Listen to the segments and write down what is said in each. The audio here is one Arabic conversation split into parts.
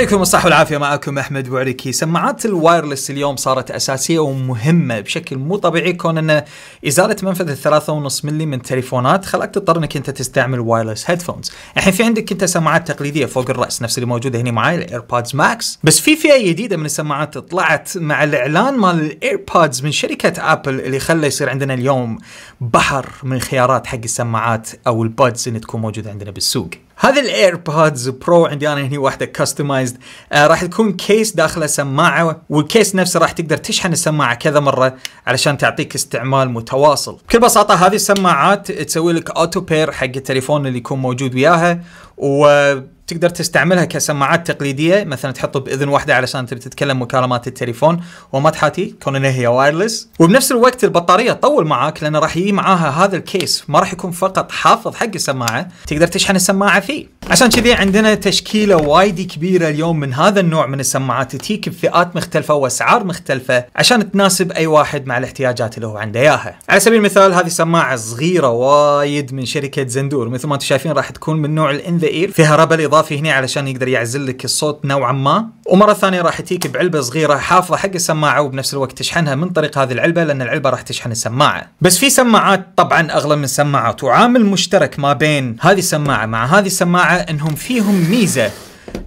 يعطيكم الصحة والعافية معكم أحمد بوعريكي سماعات الوايرلس اليوم صارت أساسية ومهمة بشكل مو طبيعي كون أن إزالة منفذ الثلاثة ونص ملي من التليفونات خلاك تضطر أنك أنت تستعمل وايرلس هيدفونز الحين في عندك أنت سماعات تقليدية فوق الرأس نفس اللي موجودة هنا معي الإيربودز ماكس بس في فئة جديدة من السماعات طلعت مع الإعلان مال الإيربودز من شركة أبل اللي خلى يصير عندنا اليوم بحر من خيارات حق السماعات أو البودز اللي تكون موجودة عندنا بالسوق هذه الايربودز برو عندي انا هنا واحده كاستمايزد آه راح تكون كيس داخله سماعه والكيس نفسه راح تقدر تشحن السماعه كذا مره علشان تعطيك استعمال متواصل بكل بساطه هذه السماعات تسوي لك اوتو بير حق التليفون اللي يكون موجود وياها و تقدر تستعملها كسماعات تقليديه مثلا تحطه باذن واحده علشان تتكلم مكالمات التليفون وما تحاتي كون انها هي وايرلس وبنفس الوقت البطاريه تطول معاك لان راح يجي معاها هذا الكيس ما راح يكون فقط حافظ حق السماعه تقدر تشحن السماعه فيه عشان كذي عندنا تشكيله وايد كبيره اليوم من هذا النوع من السماعات تيك بفئات مختلفه واسعار مختلفه عشان تناسب اي واحد مع الاحتياجات اللي هو عنده اياها. على سبيل المثال هذه سماعه صغيره وايد من شركه زندور مثل ما انتم شايفين راح تكون من نوع الان ذا اير فيها ربل اضافي هنا علشان يقدر يعزل لك الصوت نوعا ما ومره ثانيه راح تجيك بعلبه صغيره حافظه حق السماعه وبنفس الوقت تشحنها من طريق هذه العلبه لان العلبه راح تشحن السماعه بس في سماعات طبعا اغلى من سماعات وعامل مشترك ما بين هذه السماعه مع هذه السماعه انهم فيهم ميزه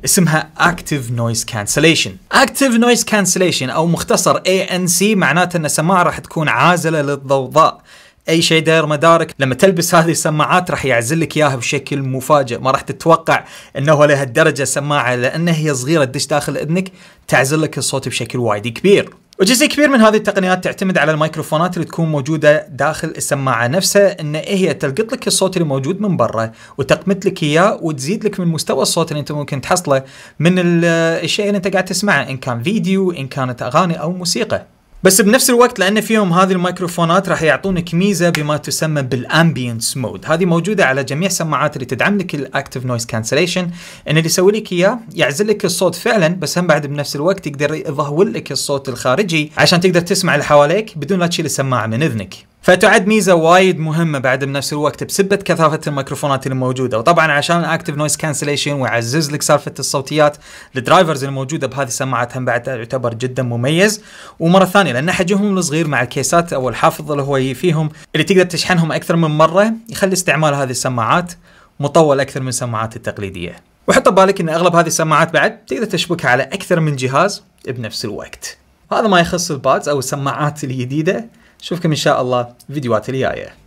اسمها Active Noise Cancellation Active Noise Cancellation أو مختصر ANC معناته أن السماعة راح تكون عازلة للضوضاء اي شيء داير مدارك لما تلبس هذه السماعات راح يعزلك اياها بشكل مفاجئ ما راح تتوقع انه لهالدرجه سماعه لان هي صغيره تدش داخل اذنك تعزل لك الصوت بشكل وايد كبير وجزء كبير من هذه التقنيات تعتمد على الميكروفونات اللي تكون موجوده داخل السماعه نفسها ان هي تلقط لك الصوت اللي موجود من برا وتقمت لك اياه وتزيد لك من مستوى الصوت اللي انت ممكن تحصله من الشيء اللي انت قاعد تسمعه ان كان فيديو ان كانت اغاني او موسيقى بس بنفس الوقت لان فيهم هذه الميكروفونات راح يعطونك ميزه بما تسمى بالامبيانس مود هذه موجوده على جميع السماعات اللي تدعم لك الاكتف نويز كانسليشن ان اللي يسوي لك اياه يعزل لك الصوت فعلا بس هم بعد بنفس الوقت يقدر يظهر لك الصوت الخارجي عشان تقدر تسمع اللي حواليك بدون لا تشيل السماعه من اذنك فتعد ميزه وايد مهمه بعد بنفس الوقت بسبه كثافه الميكروفونات الموجوده وطبعا عشان الاكتف نويز كانسليشن ويعزز لك سالفه الصوتيات الدرايفرز الموجوده بهذه السماعات هم بعد يعتبر جدا مميز ومره ثانيه لان حجمهم الصغير مع الكيسات او الحافظ اللي هو فيهم اللي تقدر تشحنهم اكثر من مره يخلي استعمال هذه السماعات مطول اكثر من السماعات التقليديه وحط ببالك ان اغلب هذه السماعات بعد تقدر تشبكها على اكثر من جهاز بنفس الوقت هذا ما يخص البادز او السماعات الجديده نشوفكم إن شاء الله في فيديوهات الجاية